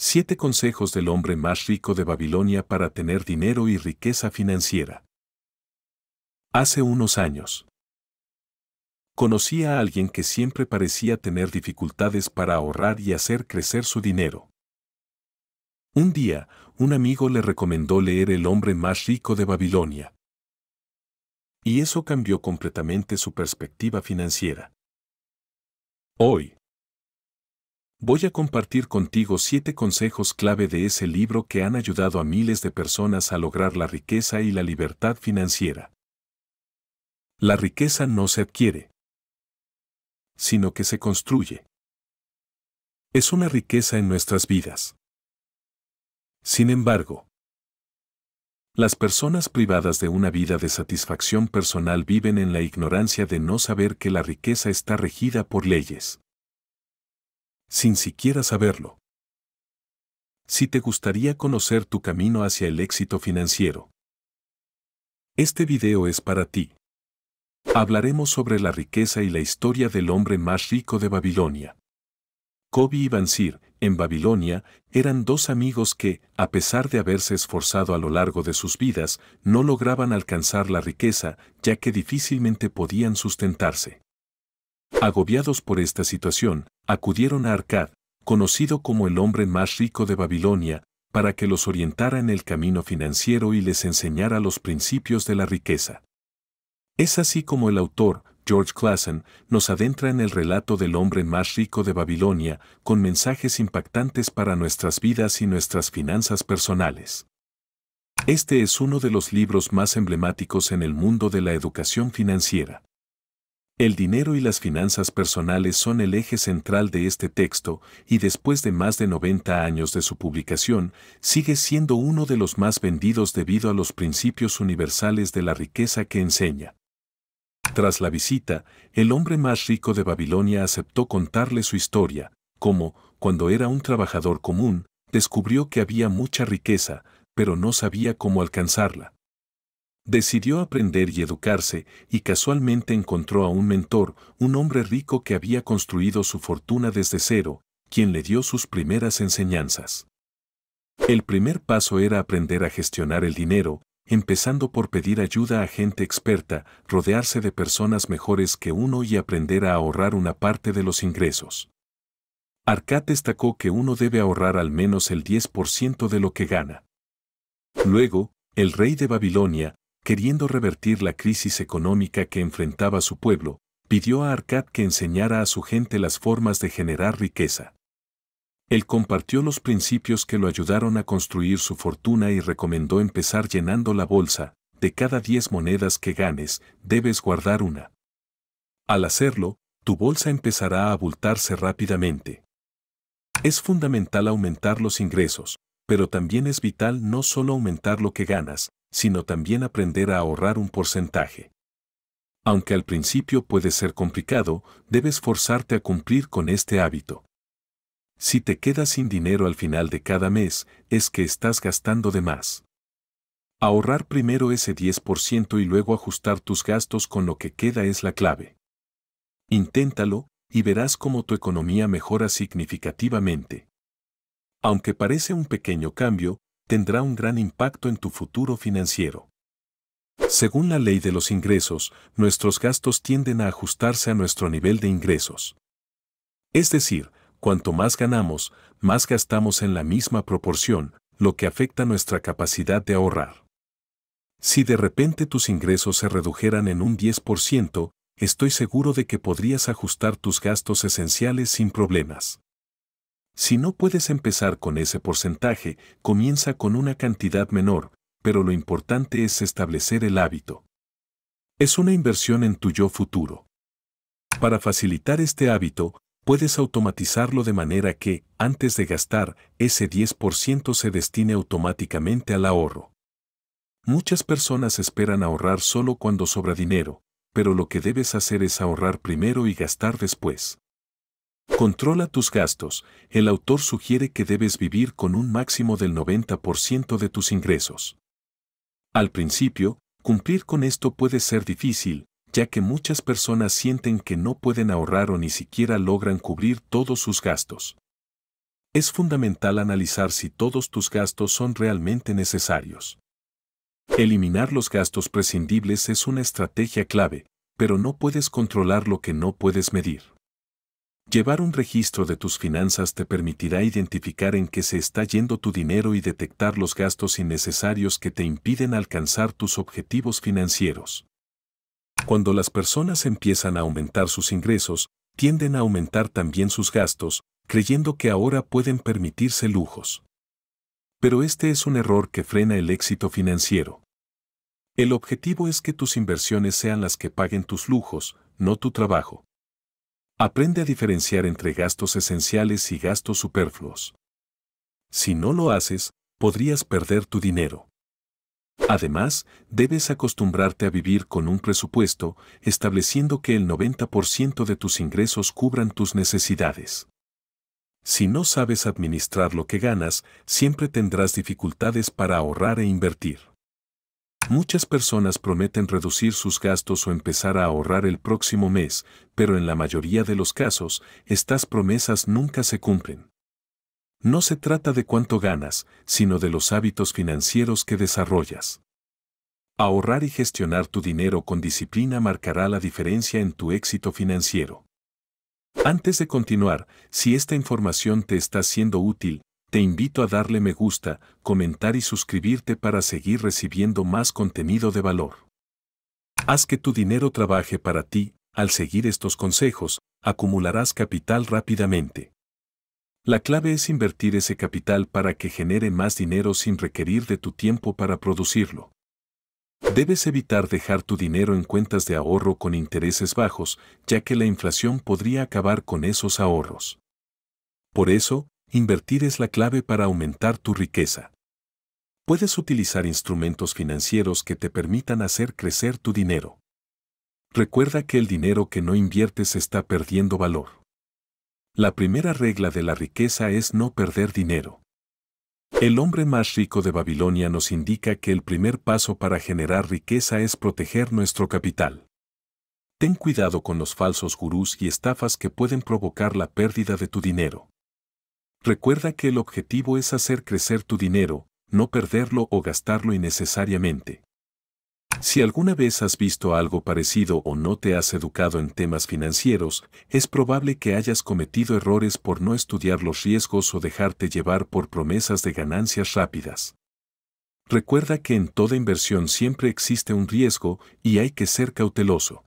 Siete consejos del hombre más rico de Babilonia para tener dinero y riqueza financiera. Hace unos años. Conocí a alguien que siempre parecía tener dificultades para ahorrar y hacer crecer su dinero. Un día, un amigo le recomendó leer El hombre más rico de Babilonia. Y eso cambió completamente su perspectiva financiera. Hoy, Voy a compartir contigo siete consejos clave de ese libro que han ayudado a miles de personas a lograr la riqueza y la libertad financiera. La riqueza no se adquiere, sino que se construye. Es una riqueza en nuestras vidas. Sin embargo, las personas privadas de una vida de satisfacción personal viven en la ignorancia de no saber que la riqueza está regida por leyes sin siquiera saberlo. Si te gustaría conocer tu camino hacia el éxito financiero, este video es para ti. Hablaremos sobre la riqueza y la historia del hombre más rico de Babilonia. Kobe y Bansir, en Babilonia, eran dos amigos que, a pesar de haberse esforzado a lo largo de sus vidas, no lograban alcanzar la riqueza, ya que difícilmente podían sustentarse. Agobiados por esta situación, acudieron a Arcad, conocido como el hombre más rico de Babilonia, para que los orientara en el camino financiero y les enseñara los principios de la riqueza. Es así como el autor, George Classen, nos adentra en el relato del hombre más rico de Babilonia, con mensajes impactantes para nuestras vidas y nuestras finanzas personales. Este es uno de los libros más emblemáticos en el mundo de la educación financiera. El dinero y las finanzas personales son el eje central de este texto y después de más de 90 años de su publicación, sigue siendo uno de los más vendidos debido a los principios universales de la riqueza que enseña. Tras la visita, el hombre más rico de Babilonia aceptó contarle su historia, como, cuando era un trabajador común, descubrió que había mucha riqueza, pero no sabía cómo alcanzarla. Decidió aprender y educarse, y casualmente encontró a un mentor, un hombre rico que había construido su fortuna desde cero, quien le dio sus primeras enseñanzas. El primer paso era aprender a gestionar el dinero, empezando por pedir ayuda a gente experta, rodearse de personas mejores que uno y aprender a ahorrar una parte de los ingresos. Arcat destacó que uno debe ahorrar al menos el 10% de lo que gana. Luego, el rey de Babilonia, queriendo revertir la crisis económica que enfrentaba su pueblo, pidió a Arcad que enseñara a su gente las formas de generar riqueza. Él compartió los principios que lo ayudaron a construir su fortuna y recomendó empezar llenando la bolsa, de cada diez monedas que ganes, debes guardar una. Al hacerlo, tu bolsa empezará a abultarse rápidamente. Es fundamental aumentar los ingresos, pero también es vital no solo aumentar lo que ganas, sino también aprender a ahorrar un porcentaje. Aunque al principio puede ser complicado, debes forzarte a cumplir con este hábito. Si te quedas sin dinero al final de cada mes, es que estás gastando de más. Ahorrar primero ese 10% y luego ajustar tus gastos con lo que queda es la clave. Inténtalo y verás cómo tu economía mejora significativamente. Aunque parece un pequeño cambio, tendrá un gran impacto en tu futuro financiero. Según la ley de los ingresos, nuestros gastos tienden a ajustarse a nuestro nivel de ingresos. Es decir, cuanto más ganamos, más gastamos en la misma proporción, lo que afecta nuestra capacidad de ahorrar. Si de repente tus ingresos se redujeran en un 10%, estoy seguro de que podrías ajustar tus gastos esenciales sin problemas. Si no puedes empezar con ese porcentaje, comienza con una cantidad menor, pero lo importante es establecer el hábito. Es una inversión en tu yo futuro. Para facilitar este hábito, puedes automatizarlo de manera que, antes de gastar, ese 10% se destine automáticamente al ahorro. Muchas personas esperan ahorrar solo cuando sobra dinero, pero lo que debes hacer es ahorrar primero y gastar después. Controla tus gastos. El autor sugiere que debes vivir con un máximo del 90% de tus ingresos. Al principio, cumplir con esto puede ser difícil, ya que muchas personas sienten que no pueden ahorrar o ni siquiera logran cubrir todos sus gastos. Es fundamental analizar si todos tus gastos son realmente necesarios. Eliminar los gastos prescindibles es una estrategia clave, pero no puedes controlar lo que no puedes medir. Llevar un registro de tus finanzas te permitirá identificar en qué se está yendo tu dinero y detectar los gastos innecesarios que te impiden alcanzar tus objetivos financieros. Cuando las personas empiezan a aumentar sus ingresos, tienden a aumentar también sus gastos, creyendo que ahora pueden permitirse lujos. Pero este es un error que frena el éxito financiero. El objetivo es que tus inversiones sean las que paguen tus lujos, no tu trabajo. Aprende a diferenciar entre gastos esenciales y gastos superfluos. Si no lo haces, podrías perder tu dinero. Además, debes acostumbrarte a vivir con un presupuesto, estableciendo que el 90% de tus ingresos cubran tus necesidades. Si no sabes administrar lo que ganas, siempre tendrás dificultades para ahorrar e invertir. Muchas personas prometen reducir sus gastos o empezar a ahorrar el próximo mes, pero en la mayoría de los casos, estas promesas nunca se cumplen. No se trata de cuánto ganas, sino de los hábitos financieros que desarrollas. Ahorrar y gestionar tu dinero con disciplina marcará la diferencia en tu éxito financiero. Antes de continuar, si esta información te está siendo útil, te invito a darle me gusta, comentar y suscribirte para seguir recibiendo más contenido de valor. Haz que tu dinero trabaje para ti, al seguir estos consejos, acumularás capital rápidamente. La clave es invertir ese capital para que genere más dinero sin requerir de tu tiempo para producirlo. Debes evitar dejar tu dinero en cuentas de ahorro con intereses bajos, ya que la inflación podría acabar con esos ahorros. Por eso, Invertir es la clave para aumentar tu riqueza. Puedes utilizar instrumentos financieros que te permitan hacer crecer tu dinero. Recuerda que el dinero que no inviertes está perdiendo valor. La primera regla de la riqueza es no perder dinero. El hombre más rico de Babilonia nos indica que el primer paso para generar riqueza es proteger nuestro capital. Ten cuidado con los falsos gurús y estafas que pueden provocar la pérdida de tu dinero. Recuerda que el objetivo es hacer crecer tu dinero, no perderlo o gastarlo innecesariamente. Si alguna vez has visto algo parecido o no te has educado en temas financieros, es probable que hayas cometido errores por no estudiar los riesgos o dejarte llevar por promesas de ganancias rápidas. Recuerda que en toda inversión siempre existe un riesgo y hay que ser cauteloso.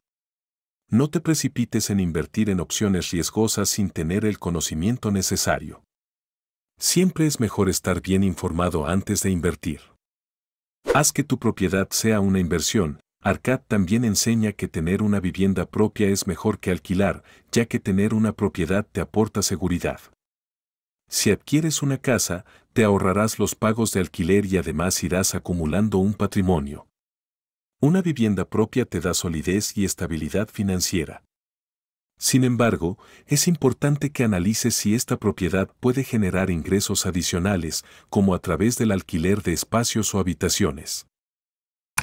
No te precipites en invertir en opciones riesgosas sin tener el conocimiento necesario. Siempre es mejor estar bien informado antes de invertir. Haz que tu propiedad sea una inversión. ARCAD también enseña que tener una vivienda propia es mejor que alquilar, ya que tener una propiedad te aporta seguridad. Si adquieres una casa, te ahorrarás los pagos de alquiler y además irás acumulando un patrimonio. Una vivienda propia te da solidez y estabilidad financiera. Sin embargo, es importante que analices si esta propiedad puede generar ingresos adicionales, como a través del alquiler de espacios o habitaciones.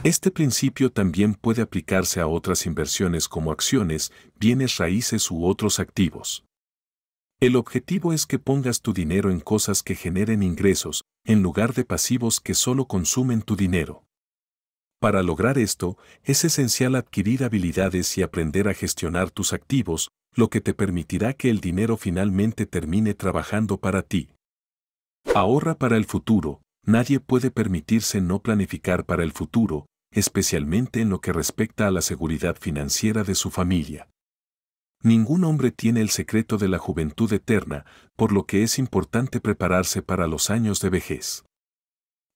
Este principio también puede aplicarse a otras inversiones como acciones, bienes raíces u otros activos. El objetivo es que pongas tu dinero en cosas que generen ingresos, en lugar de pasivos que solo consumen tu dinero. Para lograr esto, es esencial adquirir habilidades y aprender a gestionar tus activos, lo que te permitirá que el dinero finalmente termine trabajando para ti. Ahorra para el futuro. Nadie puede permitirse no planificar para el futuro, especialmente en lo que respecta a la seguridad financiera de su familia. Ningún hombre tiene el secreto de la juventud eterna, por lo que es importante prepararse para los años de vejez.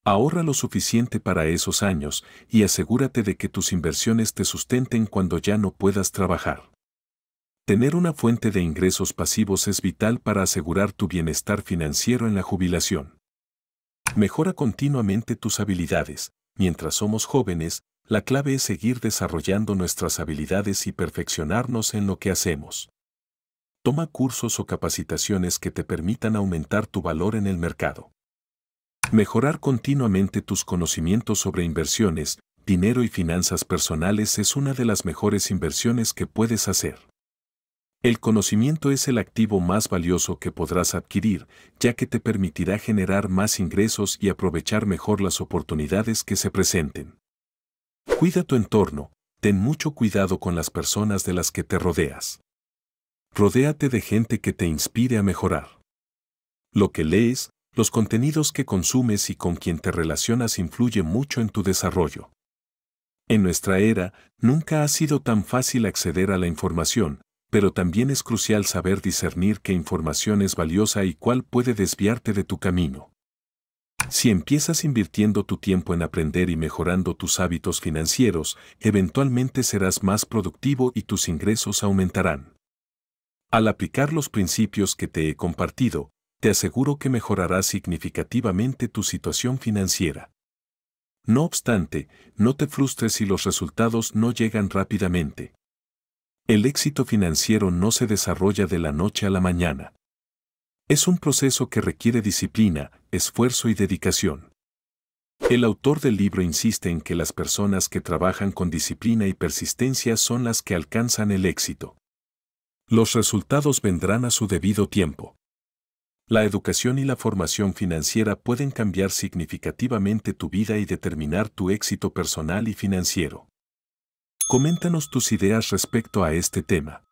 Ahorra lo suficiente para esos años y asegúrate de que tus inversiones te sustenten cuando ya no puedas trabajar. Tener una fuente de ingresos pasivos es vital para asegurar tu bienestar financiero en la jubilación. Mejora continuamente tus habilidades. Mientras somos jóvenes, la clave es seguir desarrollando nuestras habilidades y perfeccionarnos en lo que hacemos. Toma cursos o capacitaciones que te permitan aumentar tu valor en el mercado. Mejorar continuamente tus conocimientos sobre inversiones, dinero y finanzas personales es una de las mejores inversiones que puedes hacer. El conocimiento es el activo más valioso que podrás adquirir, ya que te permitirá generar más ingresos y aprovechar mejor las oportunidades que se presenten. Cuida tu entorno, ten mucho cuidado con las personas de las que te rodeas. Rodéate de gente que te inspire a mejorar. Lo que lees, los contenidos que consumes y con quien te relacionas influyen mucho en tu desarrollo. En nuestra era, nunca ha sido tan fácil acceder a la información, pero también es crucial saber discernir qué información es valiosa y cuál puede desviarte de tu camino. Si empiezas invirtiendo tu tiempo en aprender y mejorando tus hábitos financieros, eventualmente serás más productivo y tus ingresos aumentarán. Al aplicar los principios que te he compartido, te aseguro que mejorará significativamente tu situación financiera. No obstante, no te frustres si los resultados no llegan rápidamente. El éxito financiero no se desarrolla de la noche a la mañana. Es un proceso que requiere disciplina, esfuerzo y dedicación. El autor del libro insiste en que las personas que trabajan con disciplina y persistencia son las que alcanzan el éxito. Los resultados vendrán a su debido tiempo. La educación y la formación financiera pueden cambiar significativamente tu vida y determinar tu éxito personal y financiero. Coméntanos tus ideas respecto a este tema.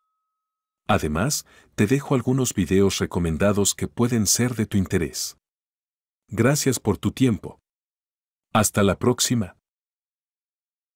Además, te dejo algunos videos recomendados que pueden ser de tu interés. Gracias por tu tiempo. Hasta la próxima.